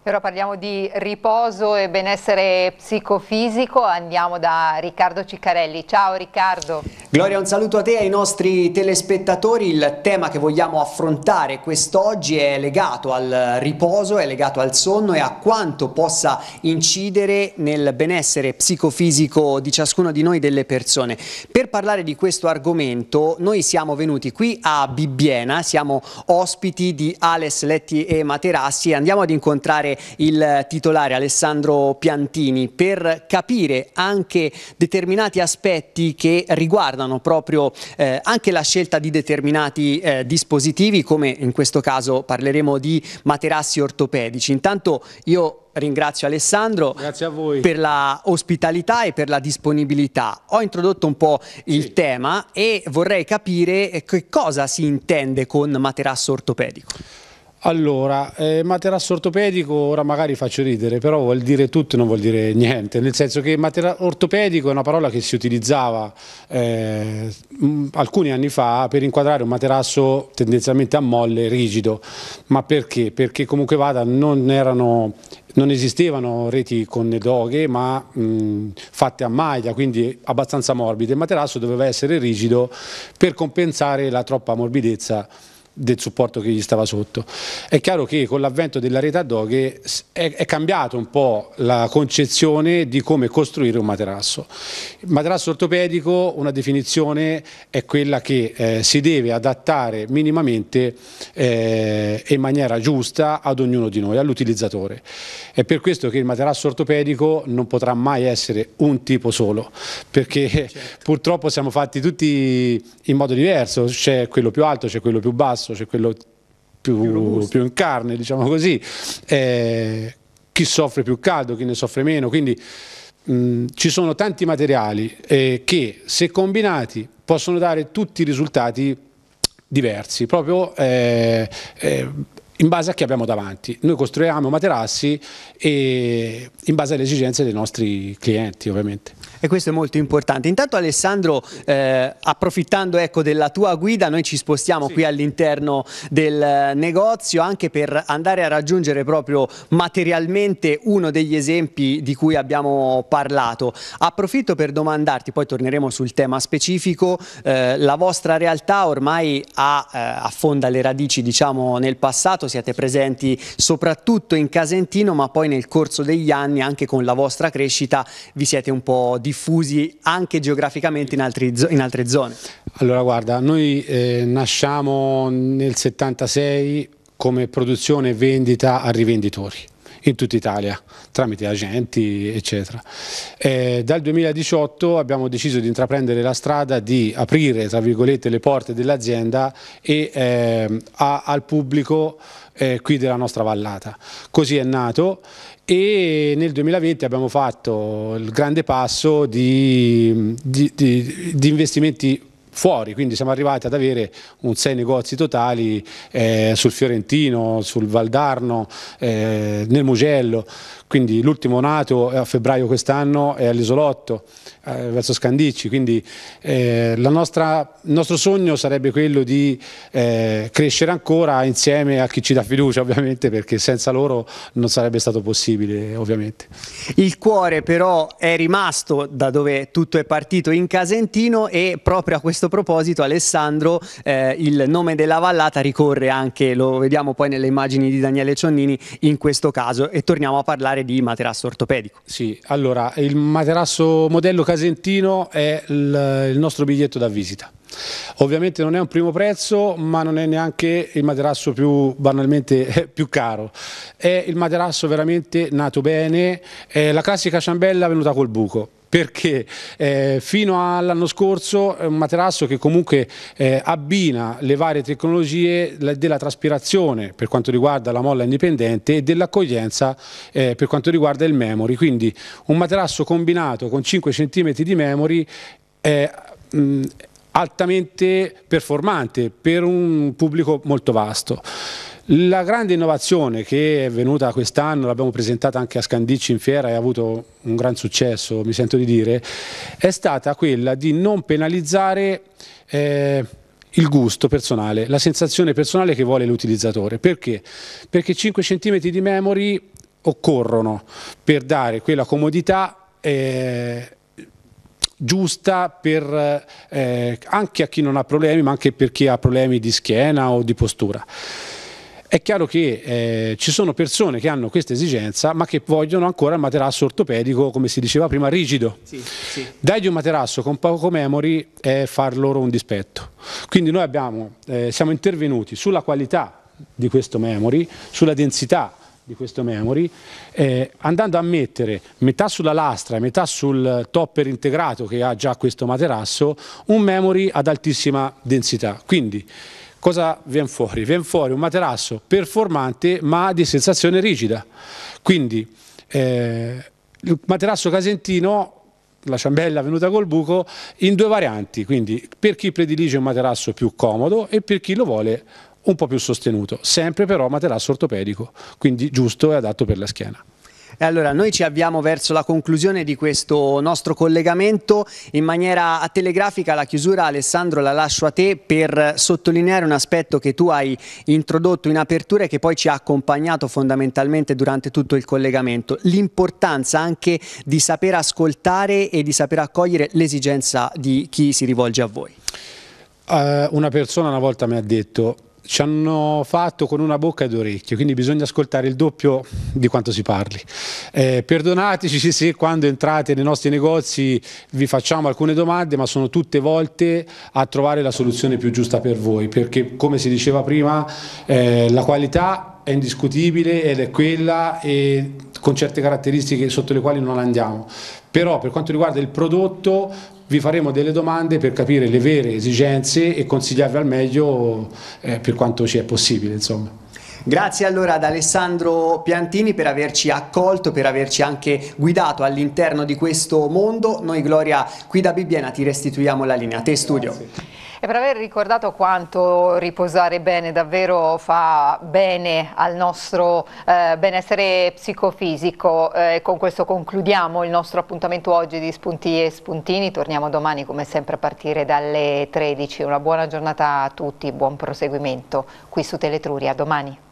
Però parliamo di riposo e benessere psicofisico, andiamo da Riccardo Ciccarelli. Ciao Riccardo. Gloria, un saluto a te e ai nostri telespettatori. Il tema che vogliamo affrontare quest'oggi è legato al riposo, è legato al sonno e a quanto possa incidere nel benessere psicofisico di ciascuno di noi delle persone. Per parlare di questo argomento noi siamo venuti qui a Bibbiena, siamo ospiti di Ales Letti e Materassi e andiamo ad incontrare il titolare Alessandro Piantini per capire anche determinati aspetti che riguardano proprio eh, anche la scelta di determinati eh, dispositivi come in questo caso parleremo di materassi ortopedici. Intanto io ringrazio Alessandro per la ospitalità e per la disponibilità. Ho introdotto un po' il sì. tema e vorrei capire eh, che cosa si intende con materasso ortopedico. Allora, eh, materasso ortopedico ora magari faccio ridere, però vuol dire tutto e non vuol dire niente, nel senso che materasso ortopedico è una parola che si utilizzava eh, mm, alcuni anni fa per inquadrare un materasso tendenzialmente a molle, rigido, ma perché? Perché comunque vada non erano non esistevano reti con le doghe ma mh, mm, fatte a maglia, quindi abbastanza morbide. Il materasso doveva essere rigido per compensare la troppa morbidezza del supporto che gli stava sotto. È chiaro che con l'avvento della rete ad hoc è, è cambiata un po' la concezione di come costruire un materasso. Il materasso ortopedico, una definizione è quella che eh, si deve adattare minimamente eh, in maniera giusta ad ognuno di noi, all'utilizzatore. È per questo che il materasso ortopedico non potrà mai essere un tipo solo, perché certo. purtroppo siamo fatti tutti in modo diverso, c'è quello più alto, c'è quello più basso, basso, c'è cioè quello più, più, in carne, diciamo così, eh, chi soffre più caldo, chi ne soffre meno, quindi mh, mm, ci sono tanti materiali eh, che se combinati possono dare tutti i risultati diversi, proprio eh, eh in base a chi abbiamo davanti. Noi costruiamo materassi eh, in base alle esigenze dei nostri clienti ovviamente. E questo è molto importante. Intanto Alessandro, eh, approfittando ecco, della tua guida, noi ci spostiamo sì. qui all'interno del negozio anche per andare a raggiungere proprio materialmente uno degli esempi di cui abbiamo parlato. Approfitto per domandarti, poi torneremo sul tema specifico, eh, la vostra realtà ormai ha, eh, affonda le radici diciamo, nel passato, siete presenti soprattutto in Casentino ma poi nel corso degli anni anche con la vostra crescita vi siete un po' di diffusi anche geograficamente in, altri, in altre zone? Allora guarda, noi eh, nasciamo nel 76 come produzione e vendita a rivenditori in tutta Italia tramite agenti eccetera. E eh, dal 2018 abbiamo deciso di intraprendere la strada di aprire tra virgolette le porte dell'azienda e eh, a, al pubblico eh, qui della nostra vallata. Così è nato e nel 2020 abbiamo fatto il grande passo di, di, di, di investimenti fuori, quindi siamo arrivati ad avere un sei negozi totali eh, sul Fiorentino, sul Valdarno, eh, nel Mugello, quindi l'ultimo nato a febbraio quest'anno è all'Isolotto, eh, verso Scandicci, quindi eh, nostra, il nostro sogno sarebbe quello di eh, crescere ancora insieme a chi ci dà fiducia ovviamente perché senza loro non sarebbe stato possibile ovviamente. Il cuore però è rimasto da dove tutto è partito in Casentino e proprio a questo questo proposito, Alessandro, eh, il nome della vallata ricorre anche, lo vediamo poi nelle immagini di Daniele Cionnini, in questo caso e torniamo a parlare di materasso ortopedico. Sì, allora il materasso modello casentino è il, il nostro biglietto da visita. Ovviamente non è un primo prezzo, ma non è neanche il materasso più banalmente più caro. È il materasso veramente nato bene, è la classica ciambella venuta col buco perché eh, fino all'anno scorso è un materasso che comunque eh, abbina le varie tecnologie della traspirazione per quanto riguarda la molla indipendente e dell'accoglienza eh, per quanto riguarda il memory, quindi un materasso combinato con 5 cm di memory mh, altamente performante per un pubblico molto vasto. La grande innovazione che è venuta quest'anno, l'abbiamo presentata anche a Scandicci in fiera e ha avuto un gran successo, mi sento di dire, è stata quella di non penalizzare eh, il gusto personale, la sensazione personale che vuole l'utilizzatore. Perché? Perché 5 cm di memory occorrono per dare quella comodità eh, giusta per, eh, anche a chi non ha problemi, ma anche per chi ha problemi di schiena o di postura. È chiaro che eh, ci sono persone che hanno questa esigenza ma che vogliono ancora il materasso ortopedico, come si diceva prima, rigido. Sì, sì. Dargli un materasso con poco memory è far loro un dispetto. Quindi noi abbiamo, eh, siamo intervenuti sulla qualità di questo memory, sulla densità di questo memory, eh, andando a mettere metà sulla lastra e metà sul topper integrato che ha già questo materasso, un memory ad altissima densità. Quindi cosa viene fuori? Viene fuori un materasso performante ma di sensazione rigida. Quindi eh, il materasso casentino la ciambella venuta col buco in due varianti, quindi per chi predilige un materasso più comodo e per chi lo vuole un po' più sostenuto, sempre però materasso ortopedico, quindi giusto e adatto per la schiena. E allora noi ci avviamo verso la conclusione di questo nostro collegamento. In maniera telegrafica la chiusura Alessandro la lascio a te per sottolineare un aspetto che tu hai introdotto in apertura e che poi ci ha accompagnato fondamentalmente durante tutto il collegamento. L'importanza anche di saper ascoltare e di saper accogliere l'esigenza di chi si rivolge a voi. Uh, una persona una volta mi ha detto ci hanno fatto con una bocca e due orecchie, quindi bisogna ascoltare il doppio di quanto si parli. Eh, perdonateci se quando entrate nei nostri negozi vi facciamo alcune domande, ma sono tutte volte a trovare la soluzione più giusta per voi, perché come si diceva prima, eh, la qualità è indiscutibile ed è quella e con certe caratteristiche sotto le quali non andiamo. Però per quanto riguarda il prodotto vi faremo delle domande per capire le vere esigenze e consigliarvi al meglio eh, per quanto ci è possibile. Insomma. Grazie allora ad Alessandro Piantini per averci accolto, per averci anche guidato all'interno di questo mondo. Noi Gloria qui da Bibbiena ti restituiamo la linea. A te studio. Grazie e per aver ricordato quanto riposare bene davvero fa bene al nostro eh, benessere psicofisico. Eh, con questo concludiamo il nostro appuntamento oggi di Spunti e Spuntini. Torniamo domani come sempre a partire dalle 13. Una buona giornata a tutti, buon proseguimento qui su Teletruria. Domani.